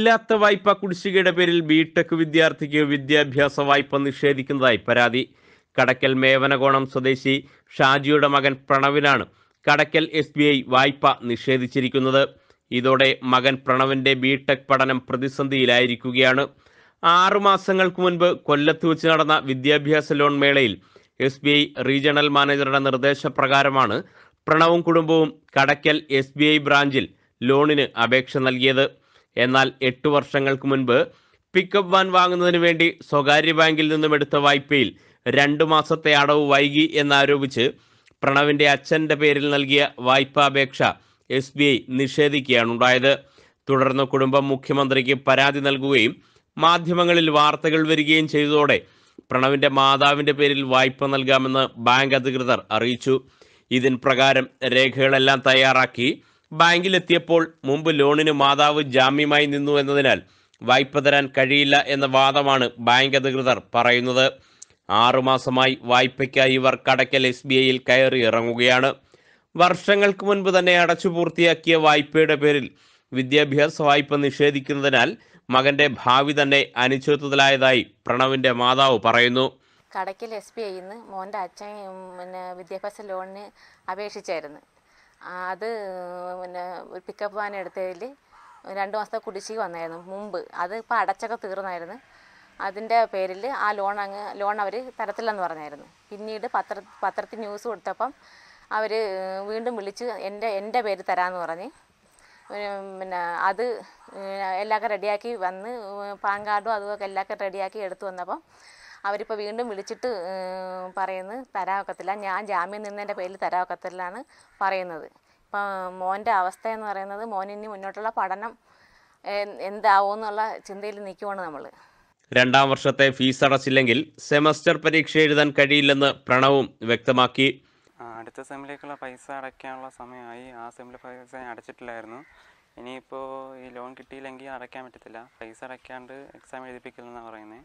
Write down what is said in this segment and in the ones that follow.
ഇല്ലാത്ത വായ്പ കുടിശ്ശികയുടെ പേരിൽ ബി ടെക് വിദ്യാർത്ഥിക്ക് വിദ്യാഭ്യാസ വായ്പ നിഷേധിക്കുന്നതായി പരാതി കടക്കൽ മേവനകോണം സ്വദേശി ഷാജിയുടെ മകൻ പ്രണവിനാണ് കടക്കൽ എസ് ബി ഐ വായ്പ നിഷേധിച്ചിരിക്കുന്നത് ഇതോടെ മകൻ പ്രണവിൻ്റെ ബി ടെക് പഠനം പ്രതിസന്ധിയിലായിരിക്കുകയാണ് ആറു മാസങ്ങൾക്ക് മുൻപ് കൊല്ലത്ത് വെച്ച് നടന്ന വിദ്യാഭ്യാസ ലോൺ മേളയിൽ എസ് ബി ഐ റീജിയണൽ മാനേജറുടെ നിർദ്ദേശപ്രകാരമാണ് പ്രണവും കുടുംബവും കടക്കൽ എസ് ബ്രാഞ്ചിൽ ലോണിന് അപേക്ഷ നൽകിയത് എന്നാൽ എട്ട് വർഷങ്ങൾക്ക് മുൻപ് പിക്കപ്പ് വാൻ വാങ്ങുന്നതിന് വേണ്ടി സ്വകാര്യ ബാങ്കിൽ നിന്നും എടുത്ത വായ്പയിൽ രണ്ടു മാസത്തെ അടവ് വൈകി എന്നാരോപിച്ച് പ്രണവിന്റെ അച്ഛന്റെ പേരിൽ നൽകിയ വായ്പാപേക്ഷ എസ് ബി ഐ നിഷേധിക്കുകയാണുണ്ടായത് തുടർന്ന് കുടുംബം മുഖ്യമന്ത്രിക്ക് പരാതി നൽകുകയും മാധ്യമങ്ങളിൽ വാർത്തകൾ വരികയും ചെയ്തതോടെ പ്രണവിന്റെ മാതാവിന്റെ പേരിൽ വായ്പ നൽകാമെന്ന് ബാങ്ക് അധികൃതർ അറിയിച്ചു ഇതിൻ പ്രകാരം രേഖകളെല്ലാം തയ്യാറാക്കി ബാങ്കിലെത്തിയപ്പോൾ മുമ്പ് ലോണിന് മാതാവ് ജാമ്യമായി നിന്നു എന്നതിനാൽ വായ്പ തരാൻ കഴിയില്ല എന്ന വാദമാണ് ബാങ്ക് അധികൃതർ പറയുന്നത് ആറുമാസമായി വായ്പയ്ക്കായി ഇവർ കടക്കൽ എസ് ബി ഐയിൽ കയറി ഇറങ്ങുകയാണ് വർഷങ്ങൾക്ക് മുൻപ് തന്നെ അടച്ചു പൂർത്തിയാക്കിയ വായ്പയുടെ പേരിൽ വിദ്യാഭ്യാസ വായ്പ നിഷേധിക്കുന്നതിനാൽ മകന്റെ ഭാവി തന്നെ അനിശ്ചിതത്തിലായതായി പ്രണവിന്റെ മാതാവ് പറയുന്നു കടക്കൽ എസ് ബി ഐന്ന് മോൻ്റെ അച്ഛൻ പിന്നെ വിദ്യാഭ്യാസ ലോണിന് അപേക്ഷിച്ചായിരുന്നു അത് പിന്നെ ഒരു പിക്കപ്പ് വാൻ എടുത്തതിൽ രണ്ട് മാസത്തെ കുടിശ്ശിക വന്നായിരുന്നു മുമ്പ് അത് ഇപ്പോൾ അടച്ചൊക്കെ തീർന്നായിരുന്നു അതിൻ്റെ പേരിൽ ആ ലോൺ അങ്ങ് ലോൺ അവർ തരത്തില്ലെന്ന് പറഞ്ഞായിരുന്നു പിന്നീട് പത്ര പത്രത്തിൽ ന്യൂസ് കൊടുത്തപ്പം അവർ വീണ്ടും വിളിച്ച് എൻ്റെ എൻ്റെ പേര് തരാമെന്ന് പറഞ്ഞ് പിന്നെ അത് എല്ലാമൊക്കെ റെഡിയാക്കി വന്ന് പാൻ കാർഡും അതുമൊക്കെ എല്ലാമൊക്കെ റെഡിയാക്കി എടുത്തു വന്നപ്പം അവരിപ്പോൾ വീണ്ടും വിളിച്ചിട്ട് പറയുന്നു തരാവക്കത്തില്ല ഞാൻ ജാമ്യം നിന്നതിൻ്റെ പേരിൽ തരാക്കത്തില്ലാണ് പറയുന്നത് ഇപ്പം മോൻ്റെ അവസ്ഥ എന്ന് പറയുന്നത് മോൻ ഇനി മുന്നോട്ടുള്ള പഠനം എന്നുള്ള ചിന്തയിൽ നിൽക്കുവാണ് നമ്മൾ രണ്ടാം വർഷത്തെ ഫീസ് അടച്ചില്ലെങ്കിൽ സെമസ്റ്റർ പരീക്ഷ എഴുതാൻ കഴിയില്ലെന്ന് പ്രണവും വ്യക്തമാക്കി അടുത്ത സെമിലേക്കുള്ള പൈസ അടയ്ക്കാനുള്ള സമയമായി ആ സെമ്മിലെ പൈസ അടച്ചിട്ടില്ലായിരുന്നു ഇനിയിപ്പോൾ ഈ ലോൺ കിട്ടിയില്ലെങ്കിൽ അടയ്ക്കാൻ പറ്റത്തില്ല പൈസ അടയ്ക്കാണ്ട് എക്സാം എഴുതിപ്പിക്കില്ലെന്നാണ് പറയുന്നത്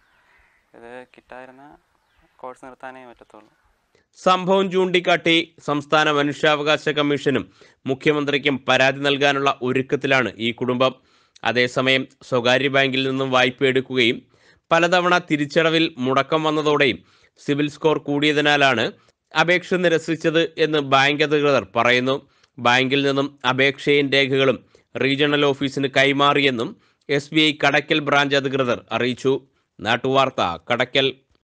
ഇത് കിട്ടായിരുന്ന കോഴ്സ് നിർത്താനേ പറ്റത്തുള്ളൂ സംഭവം ചൂണ്ടിക്കാട്ടി സംസ്ഥാന മനുഷ്യാവകാശ കമ്മീഷനും മുഖ്യമന്ത്രിക്കും പരാതി നൽകാനുള്ള ഒരുക്കത്തിലാണ് ഈ കുടുംബം അതേസമയം സ്വകാര്യ ബാങ്കിൽ നിന്നും വായ്പ എടുക്കുകയും പലതവണ തിരിച്ചടവിൽ മുടക്കം വന്നതോടെയും സിവിൽ സ്കോർ കൂടിയതിനാലാണ് അപേക്ഷ നിരസിച്ചത് എന്ന് ബാങ്ക് അധികൃതർ പറയുന്നു ബാങ്കിൽ നിന്നും അപേക്ഷയും രേഖകളും റീജിയണൽ ഓഫീസിന് കൈമാറിയെന്നും S B I Kadakkal branch അധികൃതർ അറിയിച്ചു നാട്ടുവാർത്ത കടക്കൽ